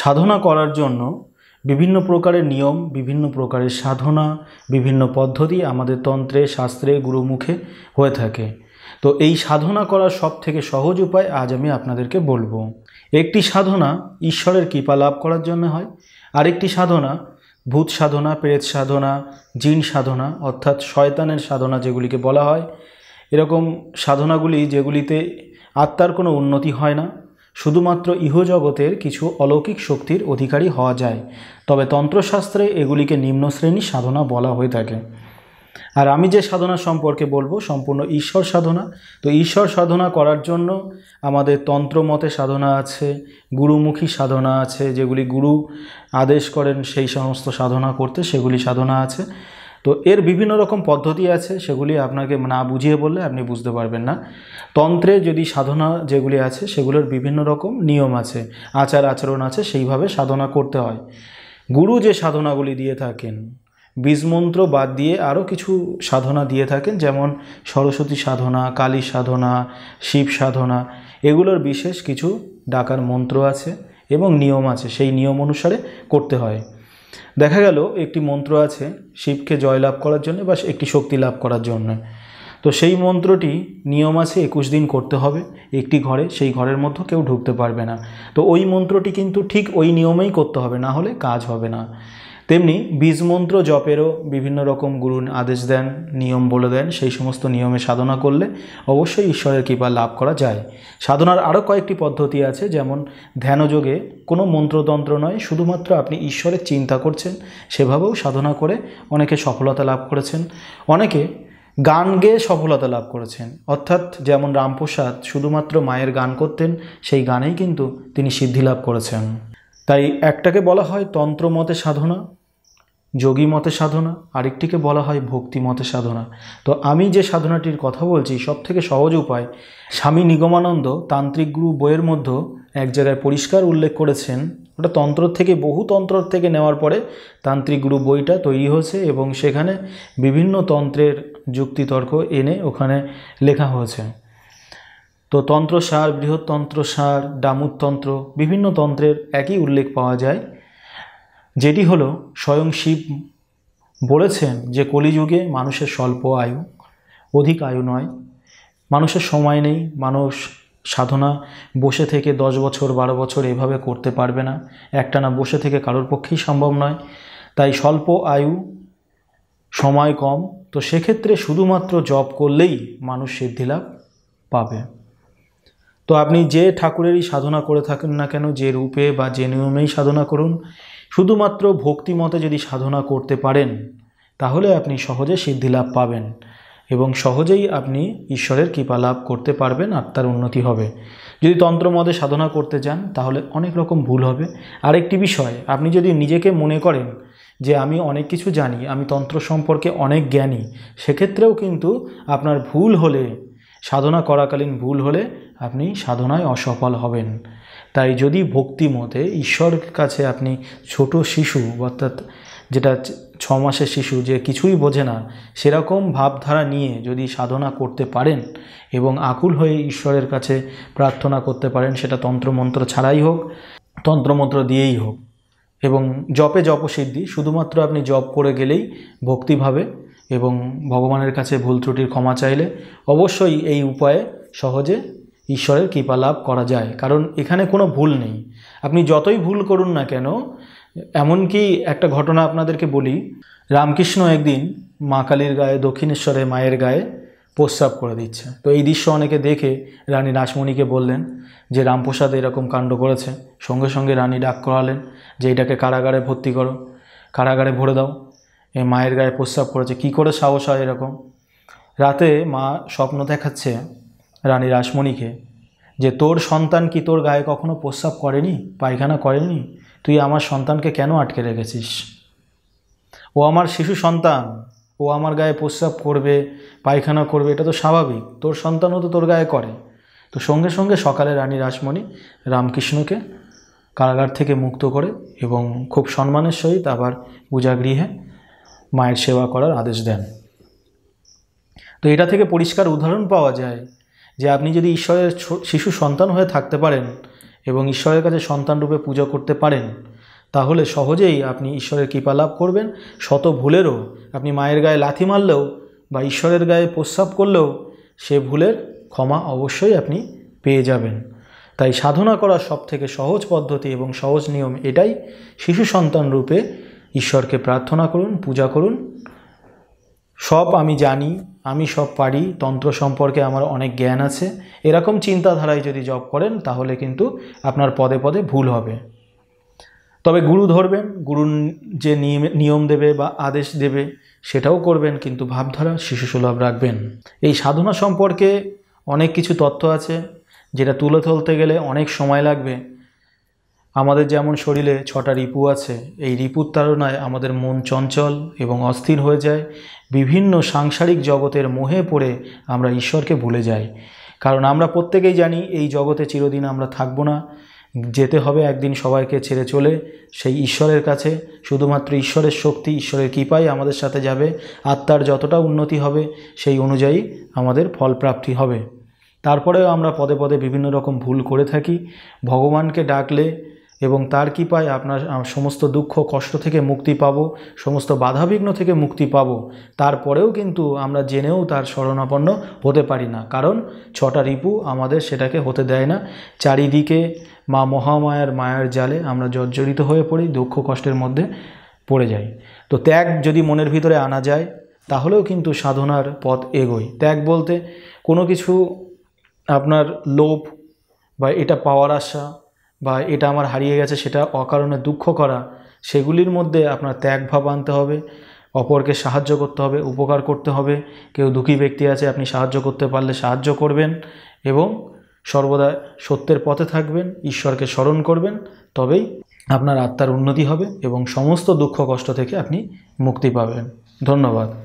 সাধনা করার জন্য বিভিন্ন প্রকারের নিয়ম বিভিন্ন প্রকারের সাধনা বিভিন্ন পদ্ধতি আমাদের তন্ত্রে শাস্ত্রে গুরুমুখে হয়ে থাকে তো এই সাধনা করার সব থেকে সহজ উপায় আজ আমি আপনাদেরকে বলবো একটি সাধনা ঈশ্বরের কৃপা লাভ করার জন্য হয় আরেকটি সাধনা ভূত সাধনা প্রেত সাধনা জিন সাধনা অর্থাৎ শয়তানের সাধনা যেগুলিকে বলা হয় এরকম সাধনাগুলি যেগুলিতে আত্মার কোনো উন্নতি হয় না শুধুমাত্র ইহজগতের কিছু অলৌকিক শক্তির অধিকারী হওয়া যায় তবে তন্ত্রশাস্ত্রে এগুলিকে নিম্ন শ্রেণীর সাধনা বলা হয়ে থাকে আর আমি যে সাধনা সম্পর্কে বলবো সম্পূর্ণ ঈশ্বর সাধনা তো ঈশ্বর সাধনা করার জন্য আমাদের তন্ত্রমতে সাধনা আছে গুরুমুখী সাধনা আছে যেগুলি গুরু আদেশ করেন সেই সমস্ত সাধনা করতে সেগুলি সাধনা আছে তো এর বিভিন্ন রকম পদ্ধতি আছে সেগুলি আপনাকে না বুঝিয়ে বললে আপনি বুঝতে পারবেন না তন্ত্রে যদি সাধনা যেগুলি আছে সেগুলোর বিভিন্ন রকম নিয়ম আছে আচার আচরণ আছে সেইভাবে সাধনা করতে হয় গুরু যে সাধনাগুলি দিয়ে থাকেন বীজমন্ত্র বাদ দিয়ে আরও কিছু সাধনা দিয়ে থাকেন যেমন সরস্বতী সাধনা কালী সাধনা শিব সাধনা এগুলোর বিশেষ কিছু ডাকার মন্ত্র আছে এবং নিয়ম আছে সেই নিয়ম অনুসারে করতে হয় দেখা গেল একটি মন্ত্র আছে শিবকে জয়লাভ করার জন্য বা একটি শক্তি লাভ করার জন্য তো সেই মন্ত্রটি নিয়ম আছে একুশ দিন করতে হবে একটি ঘরে সেই ঘরের মধ্যে কেউ ঢুকতে পারবে না তো ওই মন্ত্রটি কিন্তু ঠিক ওই নিয়মেই করতে হবে না হলে কাজ হবে না তেমনি বীজমন্ত্র জপেরও বিভিন্ন রকম গুরুর আদেশ দেন নিয়ম বলে দেন সেই সমস্ত নিয়মে সাধনা করলে অবশ্যই ঈশ্বরের কৃপা লাভ করা যায় সাধনার আরও কয়েকটি পদ্ধতি আছে যেমন ধ্যানযোগে কোনো মন্ত্রতন্ত্র নয় শুধুমাত্র আপনি ঈশ্বরের চিন্তা করছেন সেভাবেও সাধনা করে অনেকে সফলতা লাভ করেছেন অনেকে গান গেয়ে সফলতা লাভ করেছেন অর্থাৎ যেমন রামপ্রসাদ শুধুমাত্র মায়ের গান করতেন সেই গানেই কিন্তু তিনি সিদ্ধি লাভ করেছেন তাই একটাকে বলা হয় তন্ত্রমতে সাধনা যোগী মতে সাধনা আরেকটিকে বলা হয় ভক্তি মতে সাধনা তো আমি যে সাধনাটির কথা বলছি সব থেকে সহজ উপায় স্বামী নিগমানন্দ তান্ত্রিক গুরু বইয়ের মধ্যে এক জায়গায় পরিষ্কার উল্লেখ করেছেন ওটা তন্ত্র থেকে বহু তন্ত্র থেকে নেওয়ার পরে তান্ত্রিক গুরু বইটা তৈরি হয়েছে এবং সেখানে বিভিন্ন তন্ত্রের যুক্তিতর্ক এনে ওখানে লেখা হয়েছে তো তন্ত্রসার বৃহৎতন্ত্রসার ডামুতন্ত্র বিভিন্ন তন্ত্রের একই উল্লেখ পাওয়া যায় যেটি হলো স্বয়ং শিব বলেছেন যে কলিযুগে মানুষের স্বল্প আয়ু অধিক আয়ু নয় মানুষের সময় নেই মানুষ সাধনা বসে থেকে দশ বছর বারো বছর এভাবে করতে পারবে না একটানা বসে থেকে কারোর পক্ষেই সম্ভব নয় তাই স্বল্প আয়ু সময় কম তো সেক্ষেত্রে শুধুমাত্র জব করলেই মানুষ সিদ্ধিলাভ পাবে তো আপনি যে ঠাকুরেরই সাধনা করে থাকেন না কেন যে রূপে বা যে নিয়মেই সাধনা করুন শুধুমাত্র ভক্তিমতে যদি সাধনা করতে পারেন তাহলে আপনি সহজে সিদ্ধি লাভ পাবেন এবং সহজেই আপনি ঈশ্বরের কৃপা লাভ করতে পারবেন আত্মার উন্নতি হবে যদি তন্ত্রমদে সাধনা করতে চান তাহলে অনেক রকম ভুল হবে আরেকটি বিষয় আপনি যদি নিজেকে মনে করেন যে আমি অনেক কিছু জানি আমি তন্ত্র সম্পর্কে অনেক জ্ঞানী সেক্ষেত্রেও কিন্তু আপনার ভুল হলে সাধনা করাকালীন ভুল হলে আপনি সাধনায় অসফল হবেন তাই যদি ভক্তি মতে ঈশ্বরের কাছে আপনি ছোট শিশু অর্থাৎ যেটা ছ মাসের শিশু যে কিছুই বোঝে না সেরকম ভাবধারা নিয়ে যদি সাধনা করতে পারেন এবং আকুল হয়ে ঈশ্বরের কাছে প্রার্থনা করতে পারেন সেটা তন্ত্রমন্ত্র ছাড়াই হোক তন্ত্রমন্ত্র দিয়েই হোক এবং জপে জপসিদ্ধি শুধুমাত্র আপনি জপ করে গেলেই ভক্তিভাবে এবং ভগবানের কাছে ভুল ত্রুটির ক্ষমা চাইলে অবশ্যই এই উপায়ে সহজে ঈশ্বরের কৃপা লাভ করা যায় কারণ এখানে কোনো ভুল নেই আপনি যতই ভুল করুন না কেন এমনকি একটা ঘটনা আপনাদেরকে বলি রামকৃষ্ণ একদিন মা কালীর গায়ে দক্ষিণেশ্বরে মায়ের গায়ে প্রস্রাব করে দিচ্ছে তো এই দৃশ্য অনেকে দেখে রানী রাসমণিকে বললেন যে রামপ্রসাদ এরকম কাণ্ড করেছে সঙ্গে সঙ্গে রানী ডাক করালেন যে এটাকে কারাগারে ভর্তি করো কারাগারে ভরে দাও এ মায়ের গায়ে প্রস্রাব করেছে কি করে সাহস হয় এরকম রাতে মা স্বপ্ন দেখাচ্ছে রানী রাসমণিকে যে তোর সন্তান কি তোর গায়ে কখনো প্রস্রাব করেনি পায়খানা করেনি তুই আমার সন্তানকে কেন আটকে রেখেছিস ও আমার শিশু সন্তান ও আমার গায়ে প্রস্রাব করবে পায়খানা করবে এটা তো স্বাভাবিক তোর সন্তানও তো তোর গায়ে করে তো সঙ্গে সঙ্গে সকালে রানী রাসমণি রামকৃষ্ণকে কারাগার থেকে মুক্ত করে এবং খুব সম্মানের সহিত আবার পূজা গৃহে মায়ের সেবা করার আদেশ দেন তো এটা থেকে পরিষ্কার উদাহরণ পাওয়া যায় যে আপনি যদি ঈশ্বরের শিশু সন্তান হয়ে থাকতে পারেন এবং ঈশ্বরের কাছে সন্তানরূপে পূজা করতে পারেন তাহলে সহজেই আপনি ঈশ্বরের কৃপা লাভ করবেন শত ভুলেরও আপনি মায়ের গায়ে লাথি মারলেও বা ঈশ্বরের গায়ে প্রস্রাব করলেও সে ভুলের ক্ষমা অবশ্যই আপনি পেয়ে যাবেন তাই সাধনা করার সবথেকে সহজ পদ্ধতি এবং সহজ নিয়ম এটাই শিশু সন্তান রূপে ঈশ্বরকে প্রার্থনা করুন পূজা করুন সব আমি জানি আমি সব পারি তন্ত্র সম্পর্কে আমার অনেক জ্ঞান আছে এরকম চিন্তাধারায় যদি জব করেন তাহলে কিন্তু আপনার পদে পদে ভুল হবে তবে গুরু ধরবেন গুরুর যে নিয়ম দেবে বা আদেশ দেবে সেটাও করবেন কিন্তু ভাবধারা শিশুসুলভ রাখবেন এই সাধনা সম্পর্কে অনেক কিছু তথ্য আছে যেটা তুলে তুলতে গেলে অনেক সময় লাগবে আমাদের যেমন শরীরে ছটা রিপু আছে এই রিপুর তারণায় আমাদের মন চঞ্চল এবং অস্থির হয়ে যায় বিভিন্ন সাংসারিক জগতের মোহে পড়ে আমরা ঈশ্বরকে ভুলে যাই কারণ আমরা প্রত্যেকেই জানি এই জগতে চিরদিন আমরা থাকব না যেতে হবে একদিন সবাইকে ছেড়ে চলে সেই ঈশ্বরের কাছে শুধুমাত্র ঈশ্বরের শক্তি ঈশ্বরের কৃপাই আমাদের সাথে যাবে আত্মার যতটা উন্নতি হবে সেই অনুযায়ী আমাদের ফলপ্রাপ্তি হবে তারপরেও আমরা পদে পদে বিভিন্ন রকম ভুল করে থাকি ভগবানকে ডাকলে এবং তার পায় আপনার সমস্ত দুঃখ কষ্ট থেকে মুক্তি পাব সমস্ত বাধাবিঘ্ন থেকে মুক্তি পাব তারপরেও কিন্তু আমরা জেনেও তার শরণাপন্ন হতে পারি না কারণ ছটা রিপু আমাদের সেটাকে হতে দেয় না চারিদিকে মা মহামায়ার মায়ার জালে আমরা জর্জরিত হয়ে পড়ি দুঃখ কষ্টের মধ্যে পড়ে যাই তো ত্যাগ যদি মনের ভিতরে আনা যায় তাহলেও কিন্তু সাধনার পথ এগোয় ত্যাগ বলতে কোনো কিছু আপনার লোভ বা এটা পাওয়ার আশা বা এটা আমার হারিয়ে গেছে সেটা অকারণে দুঃখ করা সেগুলির মধ্যে আপনার ত্যাগ ভাব আনতে হবে অপরকে সাহায্য করতে হবে উপকার করতে হবে কেউ দুঃখী ব্যক্তি আছে আপনি সাহায্য করতে পারলে সাহায্য করবেন এবং সর্বদা সত্যের পথে থাকবেন ঈশ্বরকে স্মরণ করবেন তবেই আপনার আত্মার উন্নতি হবে এবং সমস্ত দুঃখ কষ্ট থেকে আপনি মুক্তি পাবেন ধন্যবাদ